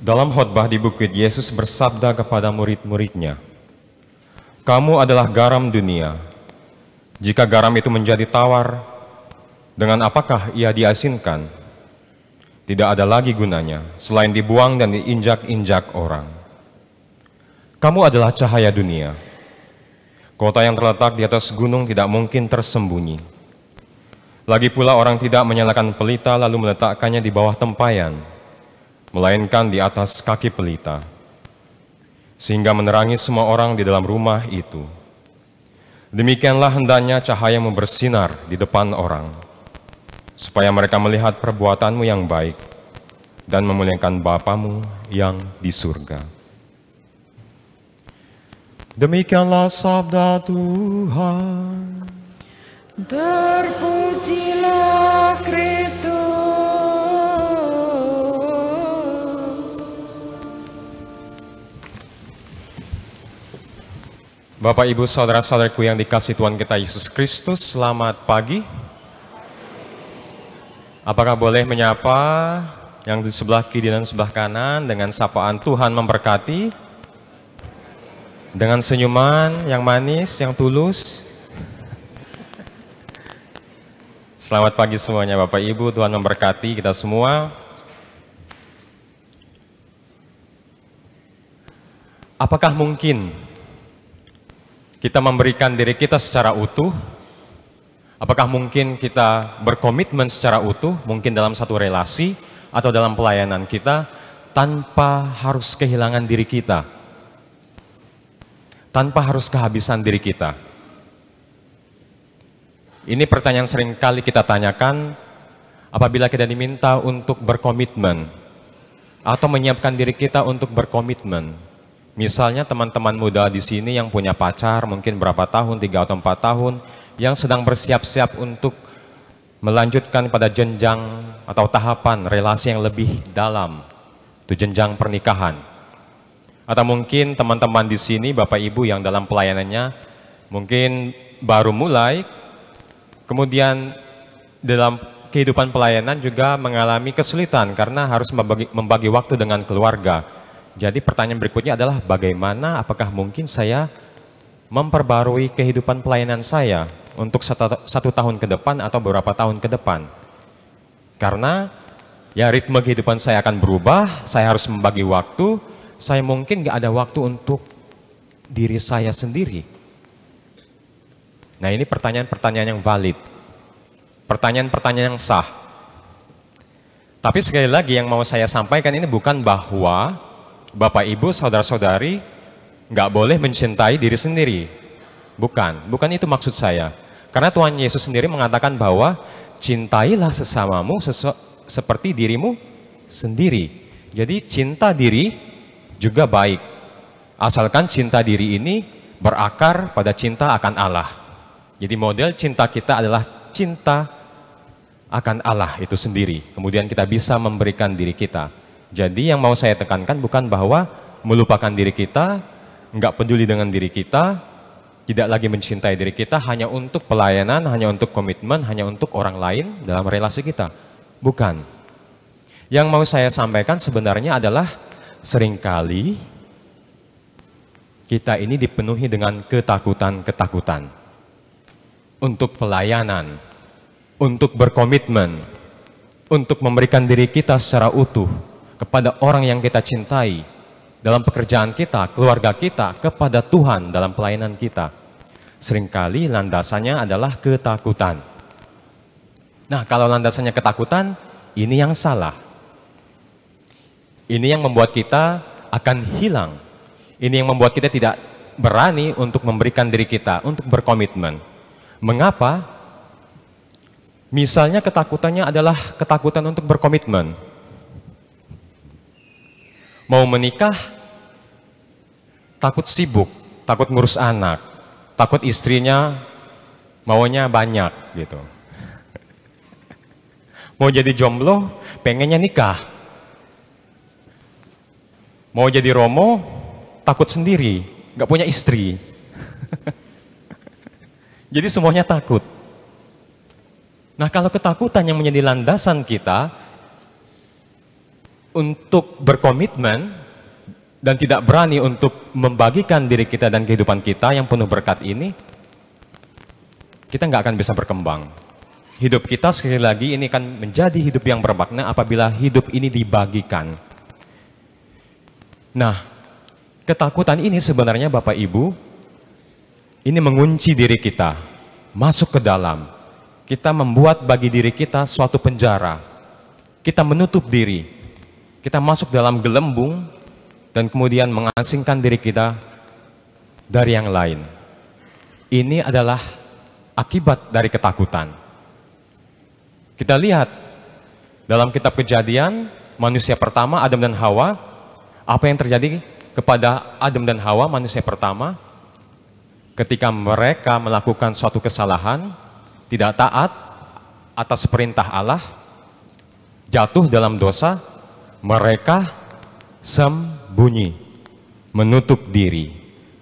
Dalam khotbah di bukit, Yesus bersabda kepada murid-muridnya, "Kamu adalah garam dunia. Jika garam itu menjadi tawar, dengan apakah ia diasinkan? Tidak ada lagi gunanya selain dibuang dan diinjak-injak orang. Kamu adalah cahaya dunia. Kota yang terletak di atas gunung tidak mungkin tersembunyi. Lagi pula orang tidak menyalakan pelita lalu meletakkannya di bawah tempayan." melainkan di atas kaki pelita, sehingga menerangi semua orang di dalam rumah itu. Demikianlah hendaknya cahaya bersinar di depan orang, supaya mereka melihat perbuatanmu yang baik dan memuliakan Bapamu yang di surga. Demikianlah sabda Tuhan. Terpujilah Kristus. Bapak, Ibu, Saudara-saudaraku yang dikasih Tuhan kita Yesus Kristus, selamat pagi. Apakah boleh menyapa yang di sebelah kiri dan sebelah kanan dengan sapaan Tuhan memberkati, dengan senyuman yang manis, yang tulus. Selamat pagi semuanya Bapak Ibu, Tuhan memberkati kita semua. Apakah mungkin kita memberikan diri kita secara utuh, apakah mungkin kita berkomitmen secara utuh, mungkin dalam satu relasi atau dalam pelayanan kita, tanpa harus kehilangan diri kita, tanpa harus kehabisan diri kita. Ini pertanyaan sering kali kita tanyakan apabila kita diminta untuk berkomitmen atau menyiapkan diri kita untuk berkomitmen Misalnya teman-teman muda di sini yang punya pacar mungkin berapa tahun, tiga atau empat tahun, yang sedang bersiap-siap untuk melanjutkan pada jenjang atau tahapan relasi yang lebih dalam, itu jenjang pernikahan. Atau mungkin teman-teman di sini, Bapak Ibu yang dalam pelayanannya, mungkin baru mulai, kemudian dalam kehidupan pelayanan juga mengalami kesulitan karena harus membagi, membagi waktu dengan keluarga, jadi pertanyaan berikutnya adalah bagaimana apakah mungkin saya memperbarui kehidupan pelayanan saya untuk satu, tahun ke depan atau beberapa tahun ke depan. Karena ya ritme kehidupan saya akan berubah, saya harus membagi waktu, saya mungkin nggak ada waktu untuk diri saya sendiri. Nah ini pertanyaan-pertanyaan yang valid, pertanyaan-pertanyaan yang sah. Tapi sekali lagi yang mau saya sampaikan ini bukan bahwa Bapak Ibu, saudara-saudari nggak boleh mencintai diri sendiri. Bukan, bukan itu maksud saya. Karena Tuhan Yesus sendiri mengatakan bahwa cintailah sesamamu seperti dirimu sendiri. Jadi cinta diri juga baik. Asalkan cinta diri ini berakar pada cinta akan Allah. Jadi model cinta kita adalah cinta akan Allah itu sendiri. Kemudian kita bisa memberikan diri kita. Jadi yang mau saya tekankan bukan bahwa melupakan diri kita, nggak peduli dengan diri kita, tidak lagi mencintai diri kita hanya untuk pelayanan, hanya untuk komitmen, hanya untuk orang lain dalam relasi kita. Bukan. Yang mau saya sampaikan sebenarnya adalah seringkali kita ini dipenuhi dengan ketakutan-ketakutan untuk pelayanan, untuk berkomitmen, untuk memberikan diri kita secara utuh, kepada orang yang kita cintai, dalam pekerjaan kita, keluarga kita, kepada Tuhan dalam pelayanan kita. Seringkali landasannya adalah ketakutan. Nah, kalau landasannya ketakutan, ini yang salah. Ini yang membuat kita akan hilang. Ini yang membuat kita tidak berani untuk memberikan diri kita, untuk berkomitmen. Mengapa? Misalnya ketakutannya adalah ketakutan untuk berkomitmen mau menikah takut sibuk, takut ngurus anak, takut istrinya maunya banyak gitu. Mau jadi jomblo, pengennya nikah. Mau jadi romo, takut sendiri, gak punya istri. jadi semuanya takut. Nah kalau ketakutan yang menjadi landasan kita, untuk berkomitmen dan tidak berani untuk membagikan diri kita dan kehidupan kita yang penuh berkat ini, kita nggak akan bisa berkembang. Hidup kita sekali lagi ini akan menjadi hidup yang bermakna apabila hidup ini dibagikan. Nah, ketakutan ini sebenarnya Bapak Ibu, ini mengunci diri kita, masuk ke dalam. Kita membuat bagi diri kita suatu penjara. Kita menutup diri, kita masuk dalam gelembung dan kemudian mengasingkan diri kita dari yang lain. Ini adalah akibat dari ketakutan. Kita lihat dalam kitab Kejadian, manusia pertama Adam dan Hawa, apa yang terjadi kepada Adam dan Hawa manusia pertama ketika mereka melakukan suatu kesalahan, tidak taat atas perintah Allah, jatuh dalam dosa, mereka sembunyi, menutup diri.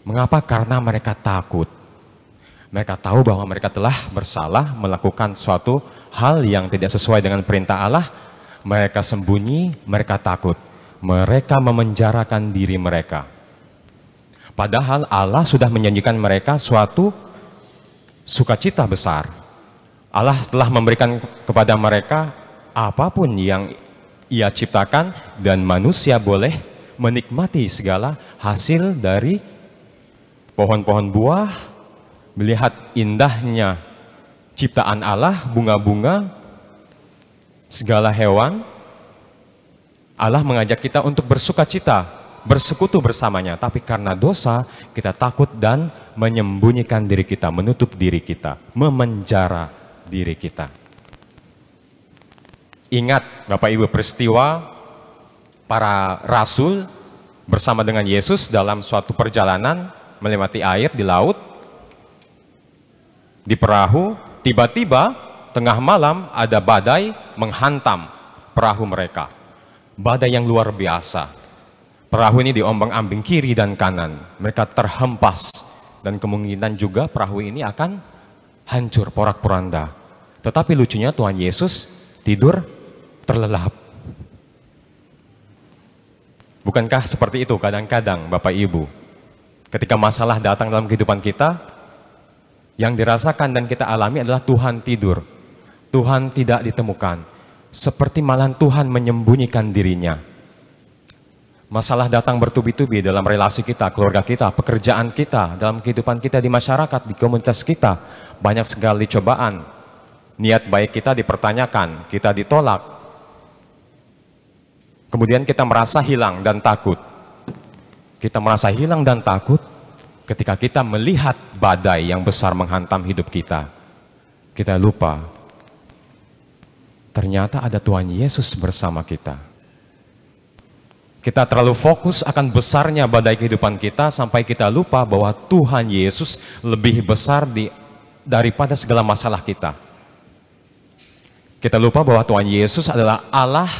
Mengapa? Karena mereka takut. Mereka tahu bahwa mereka telah bersalah melakukan suatu hal yang tidak sesuai dengan perintah Allah. Mereka sembunyi, mereka takut. Mereka memenjarakan diri mereka. Padahal Allah sudah menjanjikan mereka suatu sukacita besar. Allah telah memberikan kepada mereka apapun yang ia ciptakan dan manusia boleh menikmati segala hasil dari pohon-pohon buah, melihat indahnya ciptaan Allah, bunga-bunga, segala hewan. Allah mengajak kita untuk bersuka cita, bersekutu bersamanya. Tapi karena dosa, kita takut dan menyembunyikan diri kita, menutup diri kita, memenjara diri kita. Ingat Bapak Ibu peristiwa para rasul bersama dengan Yesus dalam suatu perjalanan melewati air di laut, di perahu, tiba-tiba tengah malam ada badai menghantam perahu mereka. Badai yang luar biasa. Perahu ini diombang-ambing kiri dan kanan. Mereka terhempas dan kemungkinan juga perahu ini akan hancur porak-poranda. Tetapi lucunya Tuhan Yesus tidur terlelap. Bukankah seperti itu kadang-kadang Bapak Ibu? Ketika masalah datang dalam kehidupan kita, yang dirasakan dan kita alami adalah Tuhan tidur. Tuhan tidak ditemukan. Seperti malahan Tuhan menyembunyikan dirinya. Masalah datang bertubi-tubi dalam relasi kita, keluarga kita, pekerjaan kita, dalam kehidupan kita di masyarakat, di komunitas kita. Banyak sekali cobaan. Niat baik kita dipertanyakan, kita ditolak, Kemudian kita merasa hilang dan takut. Kita merasa hilang dan takut ketika kita melihat badai yang besar menghantam hidup kita. Kita lupa, ternyata ada Tuhan Yesus bersama kita. Kita terlalu fokus akan besarnya badai kehidupan kita sampai kita lupa bahwa Tuhan Yesus lebih besar di, daripada segala masalah kita. Kita lupa bahwa Tuhan Yesus adalah Allah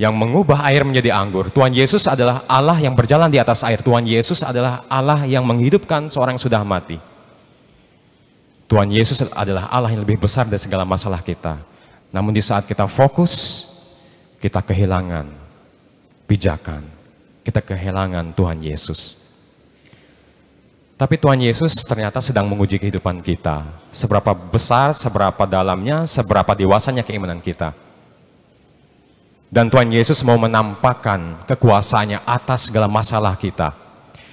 yang mengubah air menjadi anggur. Tuhan Yesus adalah Allah yang berjalan di atas air. Tuhan Yesus adalah Allah yang menghidupkan seorang yang sudah mati. Tuhan Yesus adalah Allah yang lebih besar dari segala masalah kita. Namun di saat kita fokus, kita kehilangan pijakan. Kita kehilangan Tuhan Yesus. Tapi Tuhan Yesus ternyata sedang menguji kehidupan kita. Seberapa besar, seberapa dalamnya, seberapa dewasanya keimanan kita. Dan Tuhan Yesus mau menampakkan kekuasaannya atas segala masalah kita.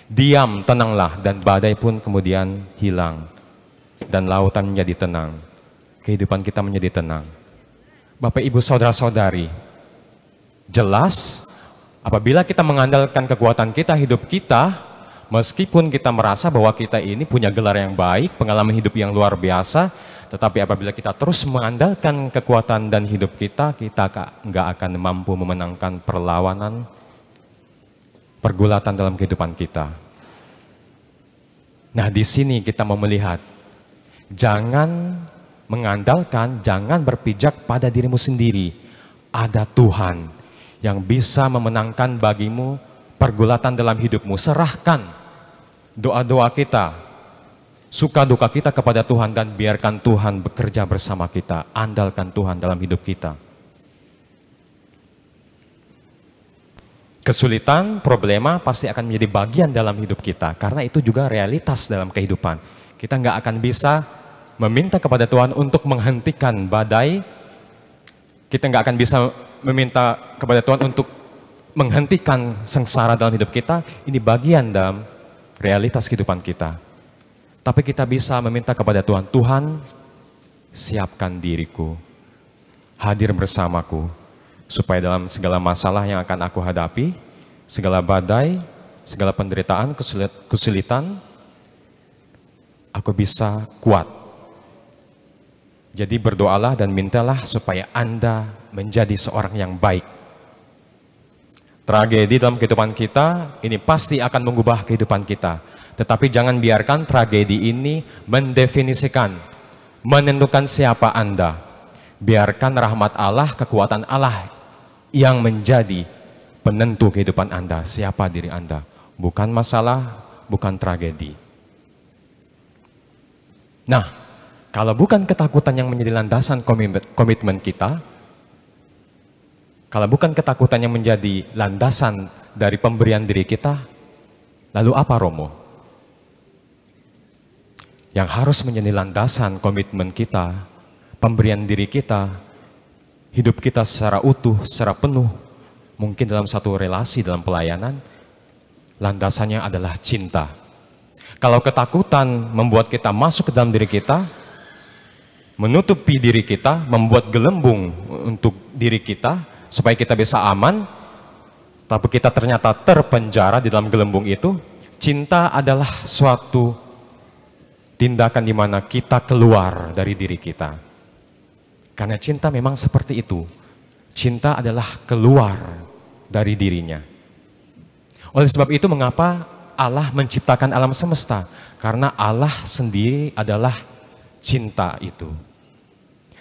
Diam, tenanglah, dan badai pun kemudian hilang. Dan lautan menjadi tenang. Kehidupan kita menjadi tenang. Bapak, Ibu, Saudara-saudari, jelas apabila kita mengandalkan kekuatan kita, hidup kita, meskipun kita merasa bahwa kita ini punya gelar yang baik, pengalaman hidup yang luar biasa, tetapi apabila kita terus mengandalkan kekuatan dan hidup kita, kita nggak akan mampu memenangkan perlawanan, pergulatan dalam kehidupan kita. Nah di sini kita mau melihat, jangan mengandalkan, jangan berpijak pada dirimu sendiri. Ada Tuhan yang bisa memenangkan bagimu pergulatan dalam hidupmu. Serahkan doa-doa kita, suka duka kita kepada Tuhan dan biarkan Tuhan bekerja bersama kita. Andalkan Tuhan dalam hidup kita. Kesulitan, problema pasti akan menjadi bagian dalam hidup kita. Karena itu juga realitas dalam kehidupan. Kita nggak akan bisa meminta kepada Tuhan untuk menghentikan badai. Kita nggak akan bisa meminta kepada Tuhan untuk menghentikan sengsara dalam hidup kita. Ini bagian dalam realitas kehidupan kita. Tapi kita bisa meminta kepada Tuhan, Tuhan siapkan diriku, hadir bersamaku, supaya dalam segala masalah yang akan aku hadapi, segala badai, segala penderitaan, kesulitan, aku bisa kuat. Jadi berdoalah dan mintalah supaya Anda menjadi seorang yang baik. Tragedi dalam kehidupan kita, ini pasti akan mengubah kehidupan kita. Tetapi jangan biarkan tragedi ini mendefinisikan, menentukan siapa Anda. Biarkan rahmat Allah, kekuatan Allah yang menjadi penentu kehidupan Anda. Siapa diri Anda? Bukan masalah, bukan tragedi. Nah, kalau bukan ketakutan yang menjadi landasan komitmen kita, kalau bukan ketakutan yang menjadi landasan dari pemberian diri kita, lalu apa Romo? yang harus menjadi landasan komitmen kita, pemberian diri kita, hidup kita secara utuh, secara penuh, mungkin dalam satu relasi, dalam pelayanan, landasannya adalah cinta. Kalau ketakutan membuat kita masuk ke dalam diri kita, menutupi diri kita, membuat gelembung untuk diri kita, supaya kita bisa aman, tapi kita ternyata terpenjara di dalam gelembung itu, cinta adalah suatu tindakan di mana kita keluar dari diri kita. Karena cinta memang seperti itu. Cinta adalah keluar dari dirinya. Oleh sebab itu mengapa Allah menciptakan alam semesta? Karena Allah sendiri adalah cinta itu.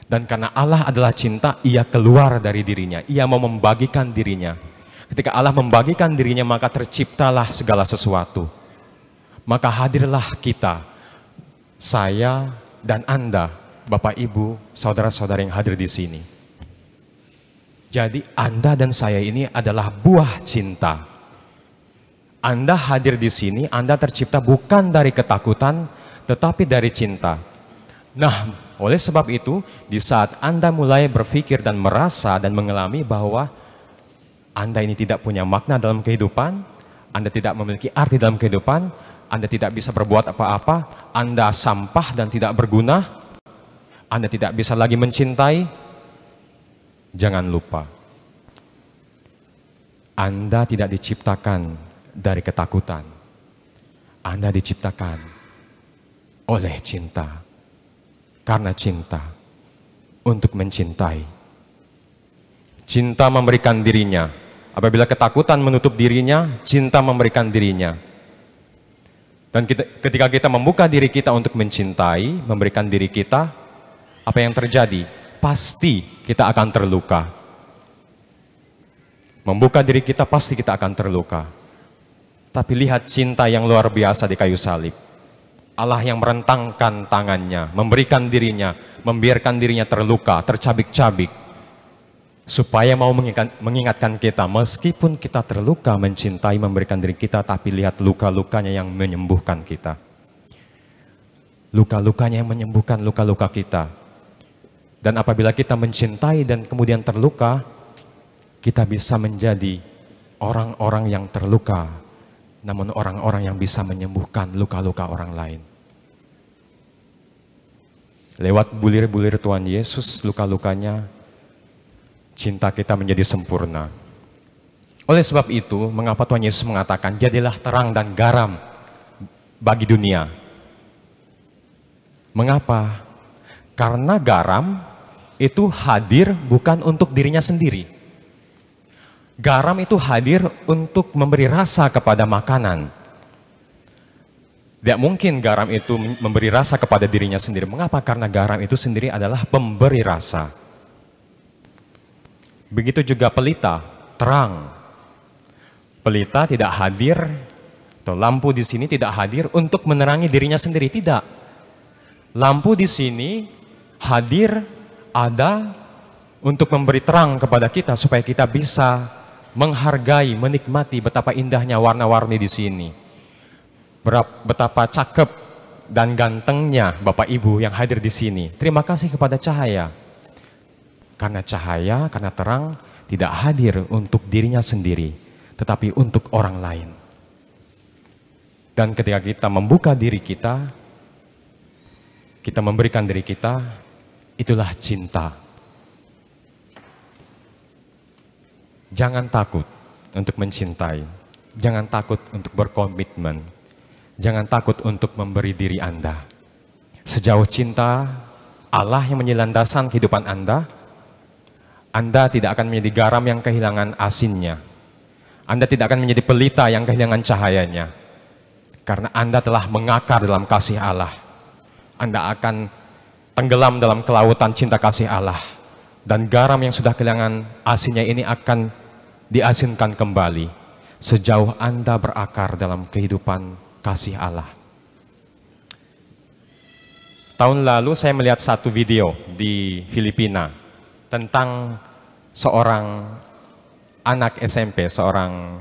Dan karena Allah adalah cinta, ia keluar dari dirinya. Ia mau membagikan dirinya. Ketika Allah membagikan dirinya, maka terciptalah segala sesuatu. Maka hadirlah kita saya dan Anda, Bapak Ibu, saudara-saudara yang hadir di sini. Jadi Anda dan saya ini adalah buah cinta. Anda hadir di sini, Anda tercipta bukan dari ketakutan, tetapi dari cinta. Nah, oleh sebab itu, di saat Anda mulai berpikir dan merasa dan mengalami bahwa Anda ini tidak punya makna dalam kehidupan, Anda tidak memiliki arti dalam kehidupan, anda tidak bisa berbuat apa-apa, Anda sampah dan tidak berguna, Anda tidak bisa lagi mencintai, jangan lupa. Anda tidak diciptakan dari ketakutan. Anda diciptakan oleh cinta. Karena cinta untuk mencintai. Cinta memberikan dirinya. Apabila ketakutan menutup dirinya, cinta memberikan dirinya dan kita, ketika kita membuka diri kita untuk mencintai, memberikan diri kita, apa yang terjadi? Pasti kita akan terluka. Membuka diri kita pasti kita akan terluka. Tapi lihat cinta yang luar biasa di kayu salib. Allah yang merentangkan tangannya, memberikan dirinya, membiarkan dirinya terluka, tercabik-cabik supaya mau mengingatkan kita meskipun kita terluka mencintai memberikan diri kita tapi lihat luka-lukanya yang menyembuhkan kita luka-lukanya yang menyembuhkan luka-luka kita dan apabila kita mencintai dan kemudian terluka kita bisa menjadi orang-orang yang terluka namun orang-orang yang bisa menyembuhkan luka-luka orang lain lewat bulir-bulir Tuhan Yesus luka-lukanya cinta kita menjadi sempurna. Oleh sebab itu, mengapa Tuhan Yesus mengatakan, jadilah terang dan garam bagi dunia. Mengapa? Karena garam itu hadir bukan untuk dirinya sendiri. Garam itu hadir untuk memberi rasa kepada makanan. Tidak mungkin garam itu memberi rasa kepada dirinya sendiri. Mengapa? Karena garam itu sendiri adalah pemberi rasa. Begitu juga pelita, terang. Pelita tidak hadir, atau lampu di sini tidak hadir untuk menerangi dirinya sendiri, tidak. Lampu di sini hadir, ada untuk memberi terang kepada kita supaya kita bisa menghargai, menikmati betapa indahnya warna-warni di sini. Betapa cakep dan gantengnya Bapak Ibu yang hadir di sini. Terima kasih kepada cahaya karena cahaya, karena terang tidak hadir untuk dirinya sendiri, tetapi untuk orang lain. Dan ketika kita membuka diri kita, kita memberikan diri kita, itulah cinta. Jangan takut untuk mencintai, jangan takut untuk berkomitmen, jangan takut untuk memberi diri Anda. Sejauh cinta Allah yang menjadi kehidupan Anda, anda tidak akan menjadi garam yang kehilangan asinnya. Anda tidak akan menjadi pelita yang kehilangan cahayanya. Karena Anda telah mengakar dalam kasih Allah. Anda akan tenggelam dalam kelautan cinta kasih Allah. Dan garam yang sudah kehilangan asinnya ini akan diasinkan kembali. Sejauh Anda berakar dalam kehidupan kasih Allah. Tahun lalu saya melihat satu video di Filipina tentang seorang anak SMP, seorang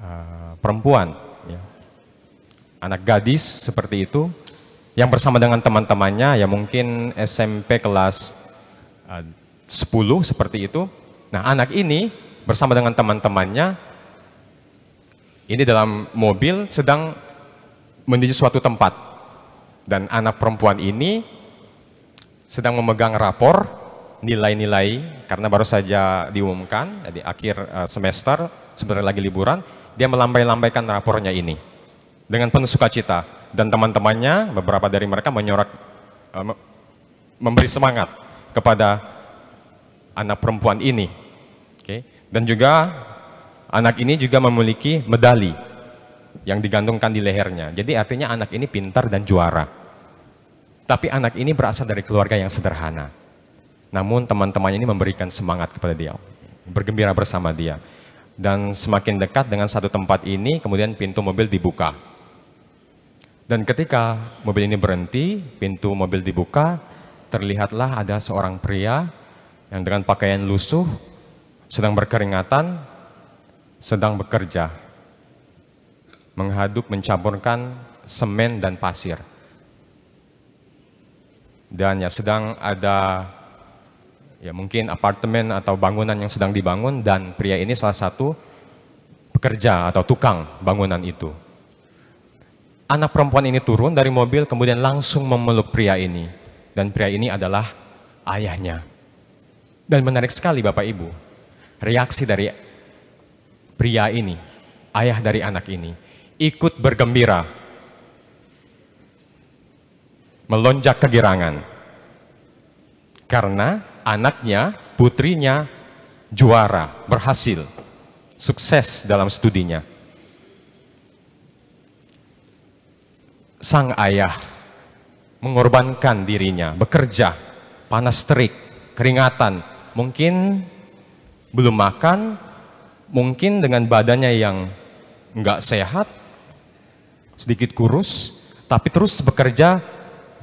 uh, perempuan, ya. anak gadis seperti itu, yang bersama dengan teman-temannya, ya mungkin SMP kelas eh, uh, 10 seperti itu. Nah anak ini bersama dengan teman-temannya, ini dalam mobil sedang menuju suatu tempat. Dan anak perempuan ini sedang memegang rapor nilai-nilai karena baru saja diumumkan jadi akhir eh, semester sebenarnya lagi liburan dia melambai-lambaikan rapornya ini dengan penuh sukacita dan teman-temannya beberapa dari mereka menyorak eh, memberi semangat kepada anak perempuan ini oke dan juga anak ini juga memiliki medali yang digantungkan di lehernya jadi artinya anak ini pintar dan juara tapi anak ini berasal dari keluarga yang sederhana namun teman-temannya ini memberikan semangat kepada dia, bergembira bersama dia. Dan semakin dekat dengan satu tempat ini, kemudian pintu mobil dibuka. Dan ketika mobil ini berhenti, pintu mobil dibuka, terlihatlah ada seorang pria yang dengan pakaian lusuh, sedang berkeringatan, sedang bekerja, menghaduk mencampurkan semen dan pasir. Dan ya sedang ada ya mungkin apartemen atau bangunan yang sedang dibangun dan pria ini salah satu pekerja atau tukang bangunan itu. Anak perempuan ini turun dari mobil kemudian langsung memeluk pria ini dan pria ini adalah ayahnya. Dan menarik sekali Bapak Ibu, reaksi dari pria ini, ayah dari anak ini, ikut bergembira, melonjak kegirangan. Karena anaknya, putrinya juara, berhasil, sukses dalam studinya. Sang ayah mengorbankan dirinya, bekerja, panas terik, keringatan, mungkin belum makan, mungkin dengan badannya yang nggak sehat, sedikit kurus, tapi terus bekerja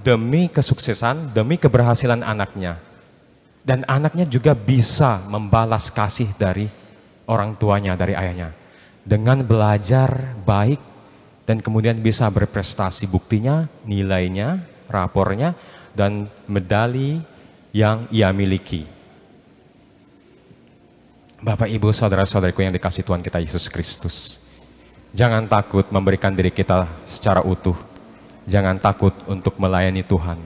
demi kesuksesan, demi keberhasilan anaknya. Dan anaknya juga bisa membalas kasih dari orang tuanya, dari ayahnya. Dengan belajar baik dan kemudian bisa berprestasi buktinya, nilainya, rapornya, dan medali yang ia miliki. Bapak, Ibu, Saudara-saudariku yang dikasih Tuhan kita Yesus Kristus. Jangan takut memberikan diri kita secara utuh. Jangan takut untuk melayani Tuhan.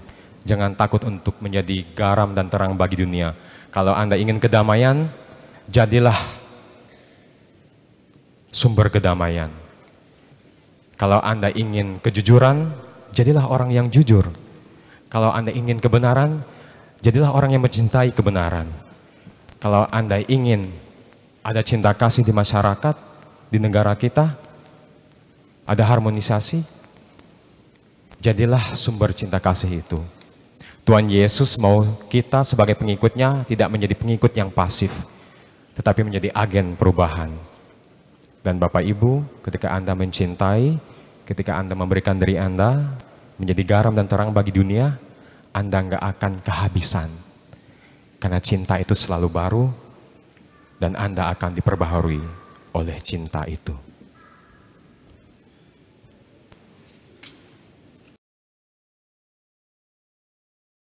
Jangan takut untuk menjadi garam dan terang bagi dunia. Kalau Anda ingin kedamaian, jadilah sumber kedamaian. Kalau Anda ingin kejujuran, jadilah orang yang jujur. Kalau Anda ingin kebenaran, jadilah orang yang mencintai kebenaran. Kalau Anda ingin ada cinta kasih di masyarakat, di negara kita, ada harmonisasi, jadilah sumber cinta kasih itu. Tuhan Yesus mau kita sebagai pengikutnya tidak menjadi pengikut yang pasif, tetapi menjadi agen perubahan. Dan Bapak Ibu, ketika Anda mencintai, ketika Anda memberikan diri Anda, menjadi garam dan terang bagi dunia, Anda nggak akan kehabisan. Karena cinta itu selalu baru, dan Anda akan diperbaharui oleh cinta itu.